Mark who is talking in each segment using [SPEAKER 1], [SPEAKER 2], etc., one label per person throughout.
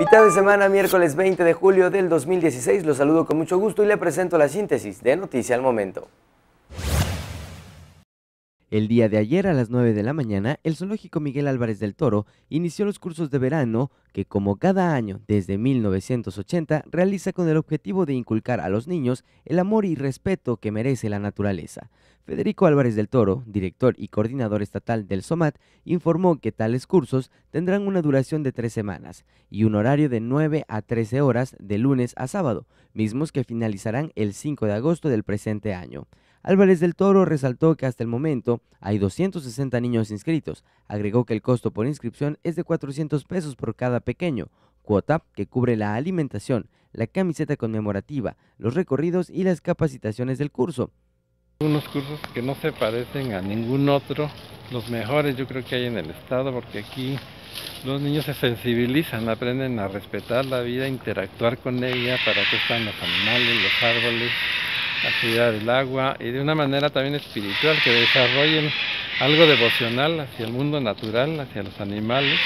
[SPEAKER 1] Mitad de semana, miércoles 20 de julio del 2016, los saludo con mucho gusto y le presento la síntesis de Noticia al Momento. El día de ayer a las 9 de la mañana, el zoológico Miguel Álvarez del Toro inició los cursos de verano que como cada año desde 1980 realiza con el objetivo de inculcar a los niños el amor y respeto que merece la naturaleza. Federico Álvarez del Toro, director y coordinador estatal del SOMAT, informó que tales cursos tendrán una duración de tres semanas y un horario de 9 a 13 horas de lunes a sábado, mismos que finalizarán el 5 de agosto del presente año. Álvarez del Toro resaltó que hasta el momento hay 260 niños inscritos. Agregó que el costo por inscripción es de 400 pesos por cada pequeño, cuota que cubre la alimentación, la camiseta conmemorativa, los recorridos y las capacitaciones del curso. Unos cursos que no se parecen a ningún otro, los mejores yo creo que hay en el estado, porque aquí los niños
[SPEAKER 2] se sensibilizan, aprenden a respetar la vida, interactuar con ella, para que están los animales, los árboles, a cuidar el agua y de una manera también espiritual, que desarrollen algo devocional hacia el mundo natural, hacia los animales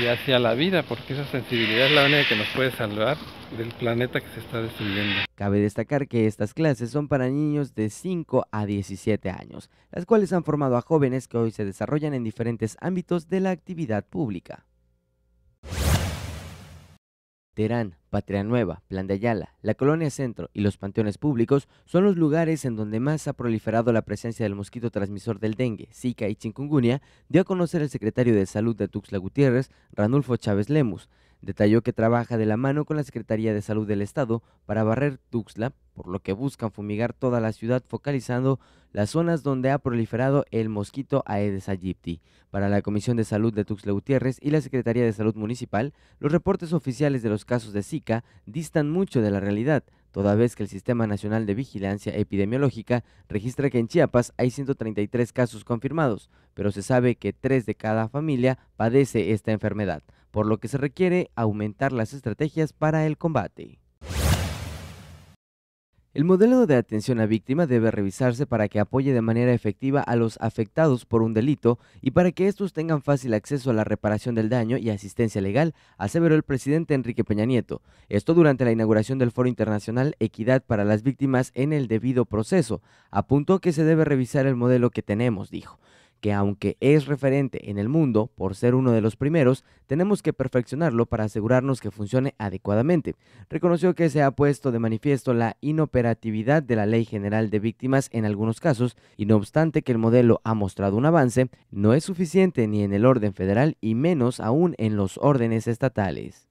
[SPEAKER 2] y hacia la vida, porque esa sensibilidad es la única que nos puede salvar del planeta que se está destruyendo.
[SPEAKER 1] Cabe destacar que estas clases son para niños de 5 a 17 años, las cuales han formado a jóvenes que hoy se desarrollan en diferentes ámbitos de la actividad pública. Terán, Patria Nueva, Plan de Ayala, la Colonia Centro y los panteones públicos son los lugares en donde más ha proliferado la presencia del mosquito transmisor del dengue, Zika y chikungunya, dio a conocer el secretario de Salud de Tuxtla Gutiérrez, Ranulfo Chávez Lemus. Detalló que trabaja de la mano con la Secretaría de Salud del Estado para barrer Tuxtla, por lo que buscan fumigar toda la ciudad focalizando las zonas donde ha proliferado el mosquito Aedes aegypti. Para la Comisión de Salud de Tuxtla Gutiérrez y la Secretaría de Salud Municipal, los reportes oficiales de los casos de Zika distan mucho de la realidad, toda vez que el Sistema Nacional de Vigilancia Epidemiológica registra que en Chiapas hay 133 casos confirmados, pero se sabe que tres de cada familia padece esta enfermedad por lo que se requiere aumentar las estrategias para el combate. El modelo de atención a víctima debe revisarse para que apoye de manera efectiva a los afectados por un delito y para que estos tengan fácil acceso a la reparación del daño y asistencia legal, aseveró el presidente Enrique Peña Nieto. Esto durante la inauguración del Foro Internacional Equidad para las Víctimas en el debido proceso. Apuntó que se debe revisar el modelo que tenemos, dijo que aunque es referente en el mundo por ser uno de los primeros, tenemos que perfeccionarlo para asegurarnos que funcione adecuadamente. Reconoció que se ha puesto de manifiesto la inoperatividad de la Ley General de Víctimas en algunos casos y no obstante que el modelo ha mostrado un avance, no es suficiente ni en el orden federal y menos aún en los órdenes estatales.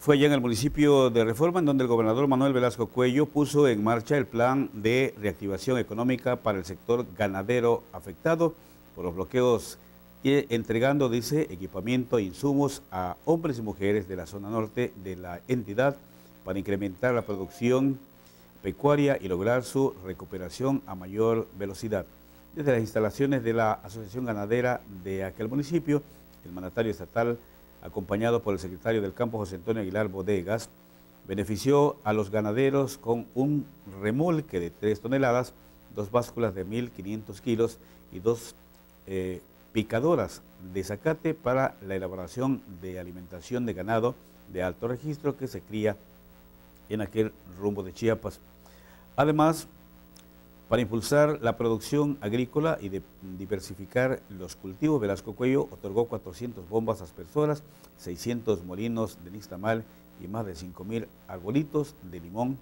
[SPEAKER 2] fue allá en el municipio de Reforma, en donde el gobernador Manuel Velasco Cuello puso en marcha el plan de reactivación económica para el sector ganadero afectado por los bloqueos, y entregando, dice, equipamiento e insumos a hombres y mujeres de la zona norte de la entidad para incrementar la producción pecuaria y lograr su recuperación a mayor velocidad. Desde las instalaciones de la Asociación Ganadera de aquel municipio, el mandatario estatal acompañado por el secretario del campo José Antonio Aguilar Bodegas, benefició a los ganaderos con un remolque de 3 toneladas, dos básculas de 1.500 kilos y dos eh, picadoras de zacate para la elaboración de alimentación de ganado de alto registro que se cría en aquel rumbo de Chiapas. Además, para impulsar la producción agrícola y diversificar los cultivos, Velasco Cuello otorgó 400 bombas aspersoras, 600 molinos de nixtamal y más de 5.000 arbolitos de limón,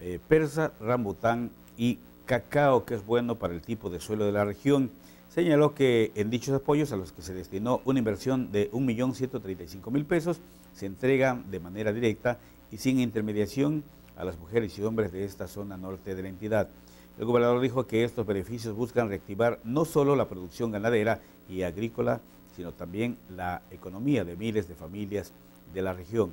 [SPEAKER 2] eh, persa, rambután y cacao, que es bueno para el tipo de suelo de la región. Señaló que en dichos apoyos, a los que se destinó una inversión de 1.135.000 pesos, se entregan de manera directa y sin intermediación a las mujeres y hombres de esta zona norte de la entidad. El gobernador dijo que estos beneficios buscan reactivar no solo la producción ganadera y agrícola, sino también la economía de miles de familias de la región.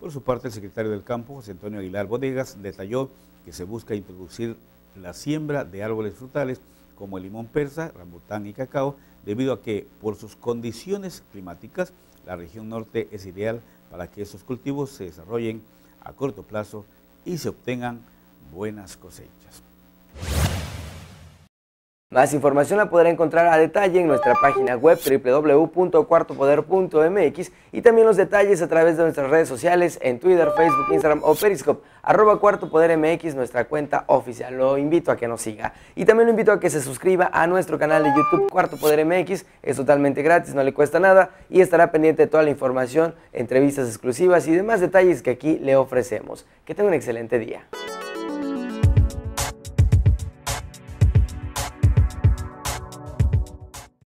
[SPEAKER 2] Por su parte, el secretario del campo, José Antonio Aguilar Bodegas, detalló que se busca introducir la siembra de árboles frutales como el limón persa, rambután y cacao, debido a que por sus condiciones climáticas la región norte es ideal para que esos cultivos se desarrollen a corto plazo y se obtengan buenas cosechas.
[SPEAKER 1] Más información la podrá encontrar a detalle en nuestra página web www.cuartopoder.mx y también los detalles a través de nuestras redes sociales en Twitter, Facebook, Instagram o Periscope, arroba Cuarto Poder MX, nuestra cuenta oficial. Lo invito a que nos siga. Y también lo invito a que se suscriba a nuestro canal de YouTube Cuarto Poder MX, es totalmente gratis, no le cuesta nada y estará pendiente de toda la información, entrevistas exclusivas y demás detalles que aquí le ofrecemos. Que tenga un excelente día.